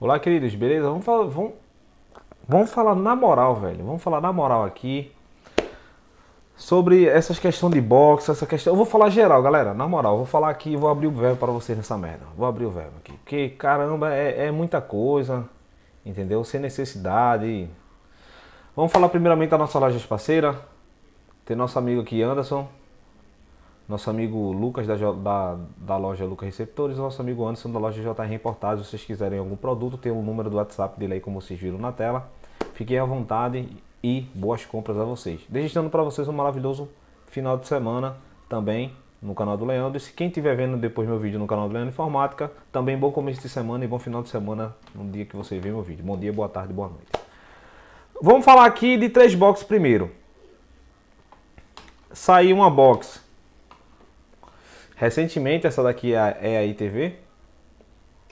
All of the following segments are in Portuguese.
Olá, queridos, beleza? Vamos falar, vamos, vamos falar na moral, velho. Vamos falar na moral aqui sobre essas questões de boxe, essa questão. Eu vou falar geral, galera. Na moral, vou falar aqui, vou abrir o verbo para vocês nessa merda. Vou abrir o verbo aqui, porque caramba, é, é muita coisa, entendeu? Sem necessidade. Vamos falar primeiramente da nossa loja parceira. Tem nosso amigo aqui, Anderson nosso amigo Lucas da, da, da, loja Lucas Receptores, nosso amigo Anderson da loja JR Importados. Se vocês quiserem algum produto, tem o um número do WhatsApp dele aí, como vocês viram na tela. Fiquem à vontade e boas compras a vocês. Desejando para vocês um maravilhoso final de semana também no canal do Leandro. E se quem estiver vendo depois meu vídeo no canal do Leandro Informática, também bom começo de semana e bom final de semana no dia que você vê meu vídeo. Bom dia, boa tarde, boa noite. Vamos falar aqui de três boxes primeiro. Saiu uma box Recentemente essa daqui é a ITV,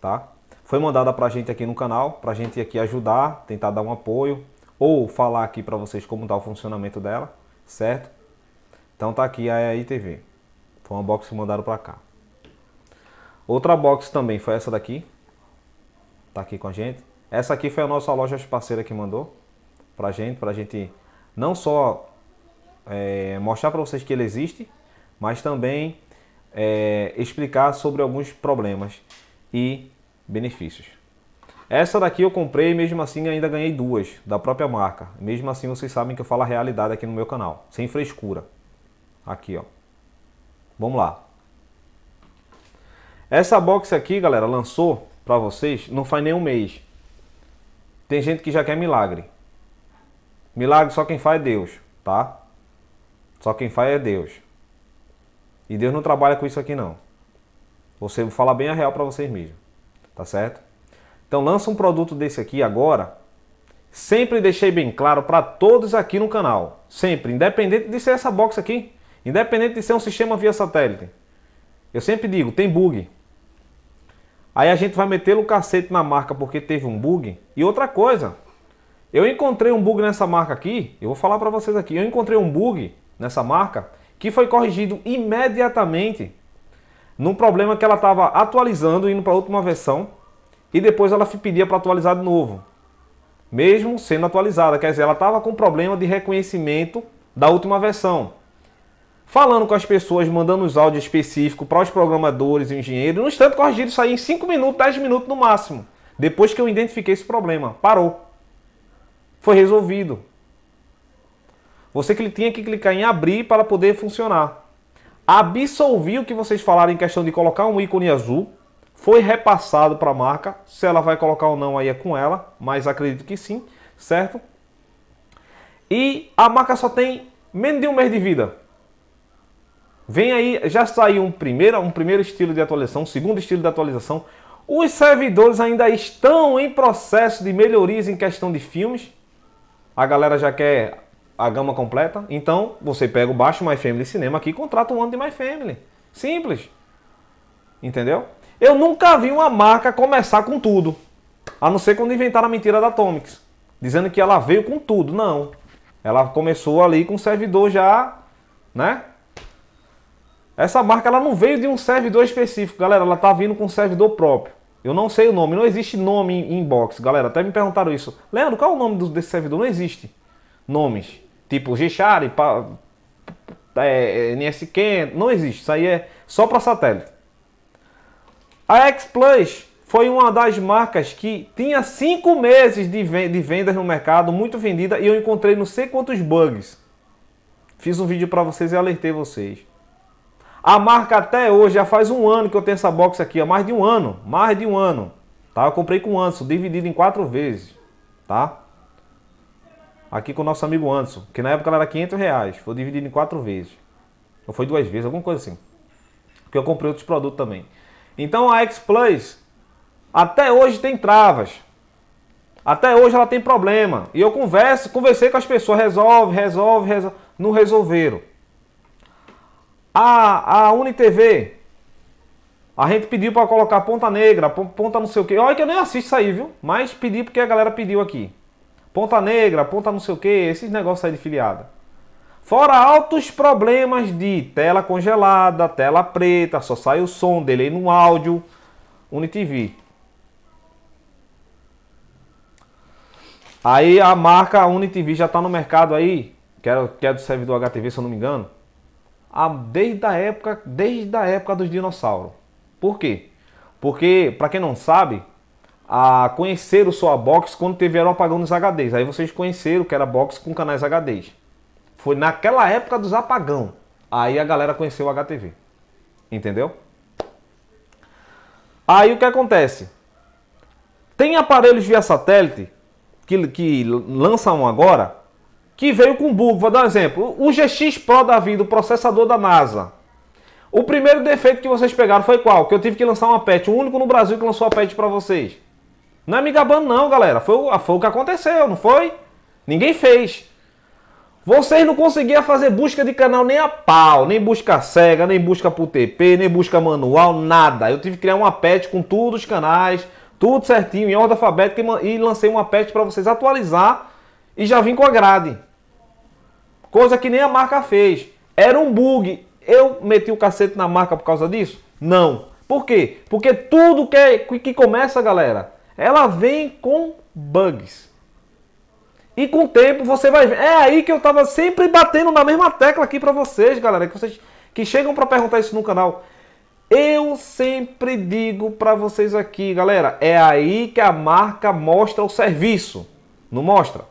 tá? Foi mandada pra gente aqui no canal, pra gente aqui ajudar, tentar dar um apoio ou falar aqui para vocês como tá o funcionamento dela, certo? Então tá aqui a ITV. Foi uma box que mandaram pra cá. Outra box também foi essa daqui. Tá aqui com a gente. Essa aqui foi a nossa loja parceira que mandou pra gente, pra gente não só é, mostrar para vocês que ele existe, mas também é, explicar sobre alguns problemas e benefícios. Essa daqui eu comprei e mesmo assim ainda ganhei duas da própria marca. Mesmo assim vocês sabem que eu falo a realidade aqui no meu canal, sem frescura. Aqui, ó. Vamos lá. Essa box aqui, galera, lançou para vocês não faz nem um mês. Tem gente que já quer milagre. Milagre só quem faz é Deus, tá? Só quem faz é Deus. E Deus não trabalha com isso aqui não. Você fala bem a real para vocês mesmos. Tá certo? Então lança um produto desse aqui agora. Sempre deixei bem claro para todos aqui no canal. Sempre, independente de ser essa box aqui, independente de ser um sistema via satélite. Eu sempre digo, tem bug. Aí a gente vai meter o cacete na marca porque teve um bug. E outra coisa, eu encontrei um bug nessa marca aqui, eu vou falar para vocês aqui, eu encontrei um bug nessa marca que foi corrigido imediatamente num problema que ela estava atualizando, indo para a última versão, e depois ela pedia para atualizar de novo, mesmo sendo atualizada. Quer dizer, ela estava com problema de reconhecimento da última versão. Falando com as pessoas, mandando os áudios específicos para os programadores e engenheiros, no instante corrigido isso aí em 5 minutos, 10 minutos no máximo. Depois que eu identifiquei esse problema, parou. Foi resolvido. Você que tinha que clicar em abrir para poder funcionar. Absolvi o que vocês falaram em questão de colocar um ícone azul. Foi repassado para a marca. Se ela vai colocar ou não aí é com ela, mas acredito que sim, certo? E a marca só tem menos de um mês de vida. Vem aí, já saiu um primeiro, um primeiro estilo de atualização, um segundo estilo de atualização. Os servidores ainda estão em processo de melhorias em questão de filmes. A galera já quer a gama completa. Então, você pega o baixo My Family Cinema aqui e contrata um ano de My Family. Simples. Entendeu? Eu nunca vi uma marca começar com tudo. A não ser quando inventaram a mentira da Atomics. Dizendo que ela veio com tudo. Não. Ela começou ali com o servidor já, né? Essa marca ela não veio de um servidor específico, galera. Ela tá vindo com um servidor próprio. Eu não sei o nome, não existe nome em inbox, galera. Até me perguntaram isso. Leandro, qual é o nome desse servidor? Não existe nomes tipo g share é, é NSQ, não existe. Isso aí é só para satélite. A X-Plus foi uma das marcas que tinha cinco meses de, de vendas no mercado, muito vendida, e eu encontrei não sei quantos bugs. Fiz um vídeo para vocês e alertei vocês. A marca até hoje, já faz um ano que eu tenho essa box aqui, há mais de um ano, mais de um ano. Tá? Eu comprei com o Anso, dividido em quatro vezes, tá? aqui com o nosso amigo Anderson, que na época ela era 500 reais, foi dividido em quatro vezes. Ou foi duas vezes, alguma coisa assim. Porque eu comprei outros produtos também. Então a X Plus até hoje tem travas. Até hoje ela tem problema. E eu converso, conversei com as pessoas, resolve, resolve, resolve. Não resolveram. A, a UniTV, a gente pediu para colocar ponta negra, ponta não sei o que. Olha que eu nem assisto isso aí, viu? Mas pedi porque a galera pediu aqui. Ponta Negra, Ponta não sei o que, esses negócios aí de filiada. Fora altos problemas de tela congelada, tela preta, só sai o som, delay no áudio, UniTV. Aí a marca UniTV já está no mercado aí, que é, do servidor HTV, se eu não me engano, desde a época, desde a época dos dinossauros. Por quê? Porque, para quem não sabe, a conhecer o sua box quando tiveram apagão dos HDs. Aí vocês conheceram que era box com canais HDs. Foi naquela época dos apagão. Aí a galera conheceu o HTV. Entendeu? Aí o que acontece? Tem aparelhos via satélite que, que lançam agora que veio com bug. Vou dar um exemplo. O GX Pro da vida, o processador da NASA. O primeiro defeito que vocês pegaram foi qual? Que eu tive que lançar uma patch. O único no Brasil que lançou a patch para vocês. Não é me gabando não, galera. Foi, foi o que aconteceu, não foi? Ninguém fez. Vocês não conseguiam fazer busca de canal nem a pau, nem busca cega, nem busca pro TP, nem busca manual, nada. Eu tive que criar uma patch com todos os canais, tudo certinho, em ordem alfabética e lancei uma patch para vocês atualizar e já vim com a grade. Coisa que nem a marca fez. Era um bug. Eu meti o cacete na marca por causa disso? Não. Por quê? Porque tudo que, é, que começa, galera, ela vem com bugs. E com o tempo você vai ver. É aí que eu tava sempre batendo na mesma tecla aqui para vocês, galera, que vocês que chegam para perguntar isso no canal. Eu sempre digo para vocês aqui, galera, é aí que a marca mostra o serviço. Não mostra?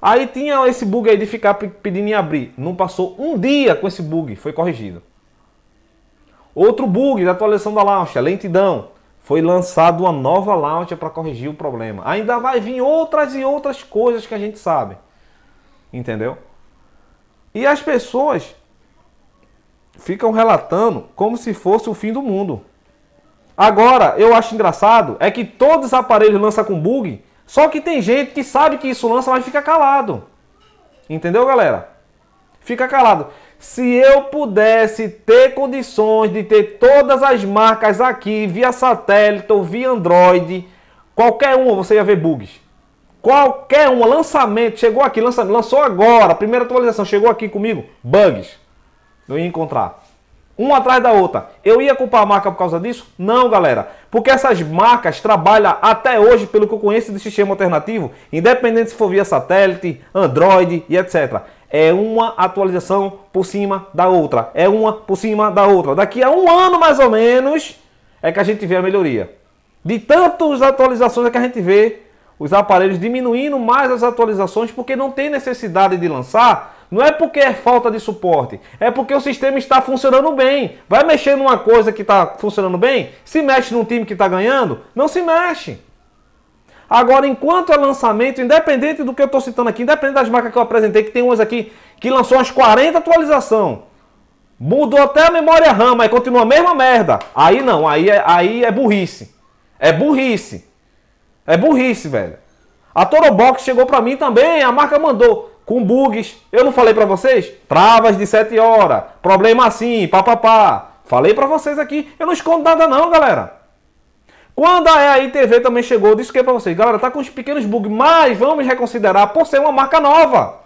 Aí tinha esse bug aí de ficar pedindo em abrir. Não passou um dia com esse bug, foi corrigido. Outro bug da atualização da launch, lentidão foi lançada uma nova launcher para corrigir o problema. Ainda vai vir outras e outras coisas que a gente sabe. Entendeu? E as pessoas ficam relatando como se fosse o fim do mundo. Agora, eu acho engraçado é que todos os aparelhos lançam com bug, só que tem gente que sabe que isso lança, mas fica calado. Entendeu, galera? Fica calado. Se eu pudesse ter condições de ter todas as marcas aqui via satélite ou via Android, qualquer uma você ia ver bugs. Qualquer uma, lançamento, chegou aqui, lançou agora, primeira atualização, chegou aqui comigo, bugs. Eu ia encontrar. Uma atrás da outra. Eu ia culpar a marca por causa disso? Não, galera. Porque essas marcas trabalham até hoje, pelo que eu conheço, de sistema alternativo, independente se for via satélite, Android e etc. É uma atualização por cima da outra. É uma por cima da outra. Daqui a um ano, mais ou menos, é que a gente vê a melhoria. De tantas atualizações é que a gente vê os aparelhos diminuindo mais as atualizações porque não tem necessidade de lançar. Não é porque é falta de suporte, é porque o sistema está funcionando bem. Vai mexer numa coisa que está funcionando bem? Se mexe num time que está ganhando? Não se mexe. Agora, enquanto é lançamento, independente do que eu estou citando aqui, independente das marcas que eu apresentei, que tem umas aqui que lançou umas 40 atualizações, mudou até a memória RAM, mas continua a mesma merda. Aí não, aí é, aí é burrice. É burrice. É burrice, velho. A Torobox chegou para mim também, a marca mandou com bugs. Eu não falei para vocês? Travas de 7 horas, problema assim, papapá. Falei para vocês aqui, eu não escondo nada não, galera. Quando a EAI TV também chegou, eu disse que para vocês, galera, tá com uns pequenos bugs, mas vamos reconsiderar por ser uma marca nova.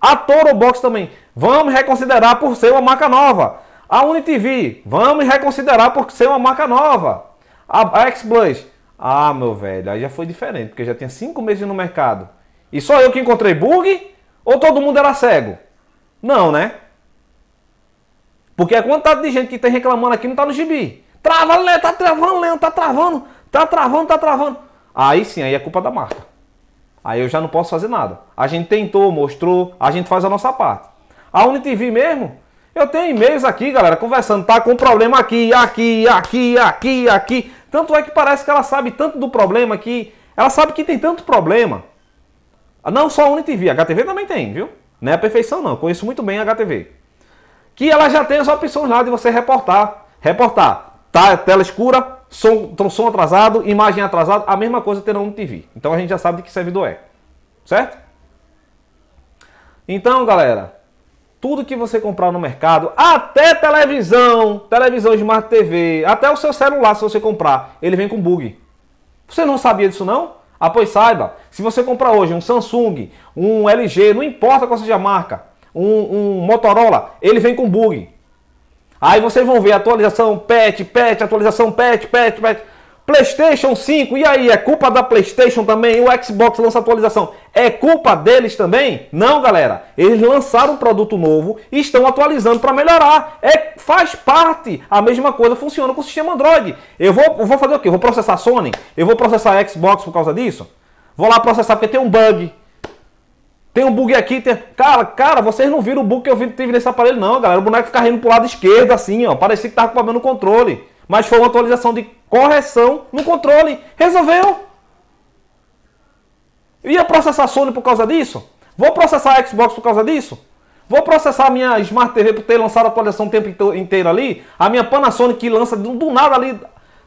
A Toro Box também, vamos reconsiderar por ser uma marca nova. A UniTV, vamos reconsiderar por ser uma marca nova. A, Xbox, ah, meu velho, aí já foi diferente, porque já tinha cinco meses no mercado. E só eu que encontrei bug? Ou todo mundo era cego? Não, né? Porque a quantidade de gente que tem reclamando aqui não tá no gibi. Trava, Léo, tá travando, Léo, tá travando. Tá travando, tá travando. Aí sim, aí é culpa da marca. Aí eu já não posso fazer nada. A gente tentou, mostrou, a gente faz a nossa parte. A UniTV mesmo, eu tenho e-mails aqui, galera, conversando, tá com um problema aqui, aqui, aqui, aqui, aqui. Tanto é que parece que ela sabe tanto do problema que ela sabe que tem tanto problema. Não só a UniTV, a HTV também tem, viu? Não é a perfeição não, eu conheço muito bem a HTV. Que ela já tem as opções lá de você reportar. Reportar, tá tela escura, som, som atrasado, imagem atrasada, a mesma coisa terão no TV. Então a gente já sabe de que servidor é, certo? Então, galera, tudo que você comprar no mercado, até televisão, televisão Smart TV, até o seu celular, se você comprar, ele vem com bug. Você não sabia disso não? Ah, pois saiba, se você comprar hoje um Samsung, um LG, não importa qual seja a marca, um, um Motorola, ele vem com bug. Aí vocês vão ver atualização patch, patch, atualização patch, patch, patch. PlayStation 5, e aí? É culpa da PlayStation também? O Xbox lança atualização. É culpa deles também? Não, galera. Eles lançaram um produto novo e estão atualizando para melhorar. É, faz parte. A mesma coisa funciona com o sistema Android. Eu vou, eu vou fazer o quê? Eu vou processar Sony? Eu vou processar Xbox por causa disso? Vou lá processar porque tem um bug. Tem um bug aqui, tem... cara, cara, vocês não viram o bug que eu tive nesse aparelho não, galera. O boneco fica rindo pro lado esquerdo assim, ó, parecia que tava com problema no controle. Mas foi uma atualização de correção no controle, resolveu. Eu ia processar Sony por causa disso? Vou processar a Xbox por causa disso? Vou processar a minha Smart TV por ter lançado a atualização o tempo inteiro ali? A minha Panasonic que lança do nada ali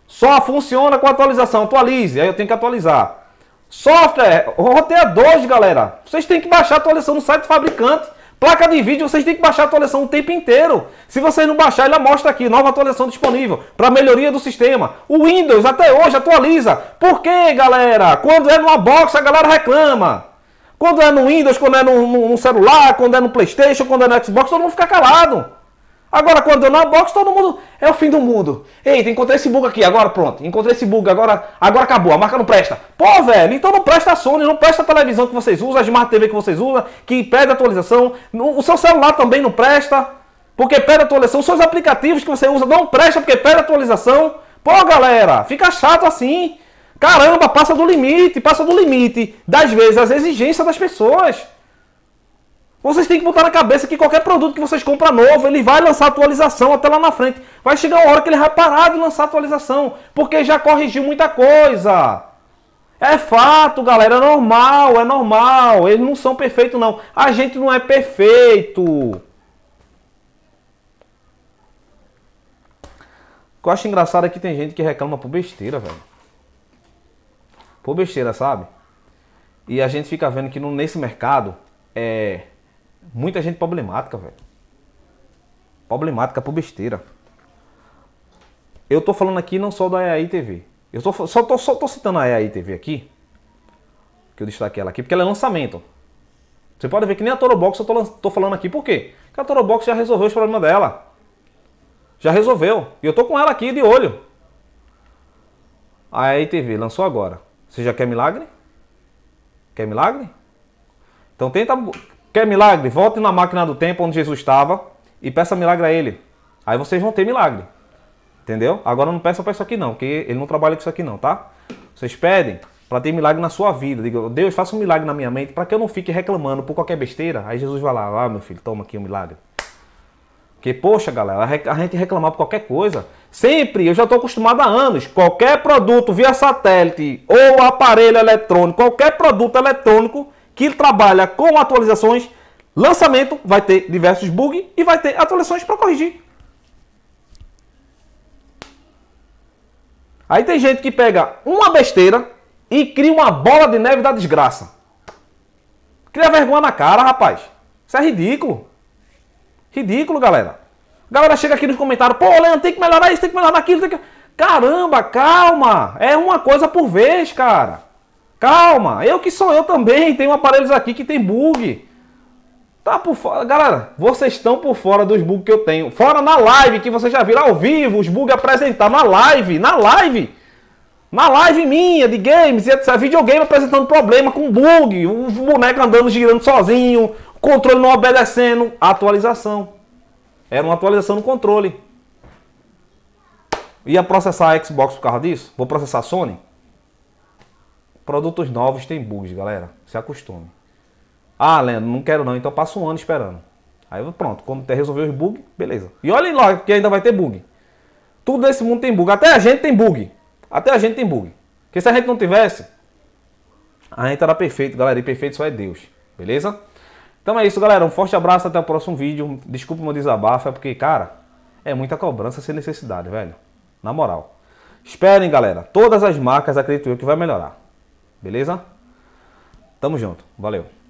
só funciona com a atualização. Atualize, aí eu tenho que atualizar. Software, roteadores, é galera. Vocês têm que baixar a atualização no site do fabricante. Placa de vídeo, vocês têm que baixar a atualização o tempo inteiro. Se vocês não baixar, ela mostra aqui, nova atualização disponível para melhoria do sistema. O Windows até hoje atualiza. Por quê, galera? Quando é numa box, a galera reclama. Quando é no Windows, quando é no, no, no celular, quando é no Playstation, quando é no Xbox, todo mundo fica calado. Agora, quando eu na box, todo mundo. É o fim do mundo. Eita, encontrei esse bug aqui, agora pronto. Encontrei esse bug, agora, agora acabou. A marca não presta. Pô, velho, então não presta a Sony, não presta a televisão que vocês usam, a Smart TV que vocês usam, que pede atualização. O seu celular também não presta, porque pede atualização. Os seus aplicativos que você usa não presta porque pede atualização. Pô, galera, fica chato assim. Caramba, passa do limite, passa do limite das vezes, as exigências das pessoas. Vocês têm que botar na cabeça que qualquer produto que vocês compram novo, ele vai lançar atualização até lá na frente. Vai chegar uma hora que ele vai parar de lançar atualização, porque já corrigiu muita coisa. É fato, galera, é normal, é normal. Eles não são perfeitos, não. A gente não é perfeito. O que eu acho engraçado é que tem gente que reclama por besteira, velho. Por besteira, sabe? E a gente fica vendo que nesse mercado é Muita gente problemática, velho. Problemática por besteira. Eu tô falando aqui não só da EAI TV. Eu tô, só, tô, só tô citando a EAI TV aqui. Que eu destaquei ela aqui, porque ela é lançamento. Você pode ver que nem a Toro Box eu tô, tô falando aqui. Por quê? Porque a Toro Box já resolveu os problemas dela. Já resolveu. E eu tô com ela aqui de olho. A EAI TV lançou agora. Você já quer milagre? Quer milagre? Então tenta Quer milagre? Volte na máquina do tempo onde Jesus estava e peça milagre a ele. Aí vocês vão ter milagre. Entendeu? Agora não peça para isso aqui não, porque ele não trabalha com isso aqui não, tá? Vocês pedem para ter milagre na sua vida. Diga, Deus, faça um milagre na minha mente para que eu não fique reclamando por qualquer besteira. Aí Jesus vai lá, ah, meu filho, toma aqui um milagre. Porque, poxa, galera, a gente reclamar por qualquer coisa. Sempre, eu já estou acostumado há anos. Qualquer produto via satélite ou aparelho eletrônico, qualquer produto eletrônico, que trabalha com atualizações, lançamento vai ter diversos bugs e vai ter atualizações para corrigir. Aí tem gente que pega uma besteira e cria uma bola de neve da desgraça. Cria vergonha na cara, rapaz. Isso é ridículo. Ridículo, galera. galera chega aqui nos comentários, pô, Leandro, tem que melhorar isso, tem que melhorar aquilo, tem que... Caramba, calma. É uma coisa por vez, cara. Calma, eu que sou eu também, um aparelhos aqui que tem bug. Tá por fora. Galera, vocês estão por fora dos bugs que eu tenho. Fora na live, que vocês já viram ao vivo, os bugs apresentar na live, na live. Na live minha, de games, etc. Videogame apresentando problema com bug, o boneco andando girando sozinho, o controle não obedecendo. Atualização. Era uma atualização no controle. Ia processar a Xbox por causa disso? Vou processar a Sony? Produtos novos têm bugs, galera. Se acostume. Ah, Leandro, não quero não, então passa um ano esperando. Aí pronto, quando resolver os bugs, beleza. E olhem lá que ainda vai ter bug. Tudo nesse mundo tem bug. Até a gente tem bug. Até a gente tem bug. Porque se a gente não tivesse, a gente era perfeito, galera. E perfeito só é Deus. Beleza? Então é isso, galera. Um forte abraço. Até o próximo vídeo. Desculpa o meu desabafo. É porque, cara, é muita cobrança sem necessidade, velho. Na moral. Esperem, galera. Todas as marcas, acredito eu, que vai melhorar. Beleza? Tamo junto. Valeu.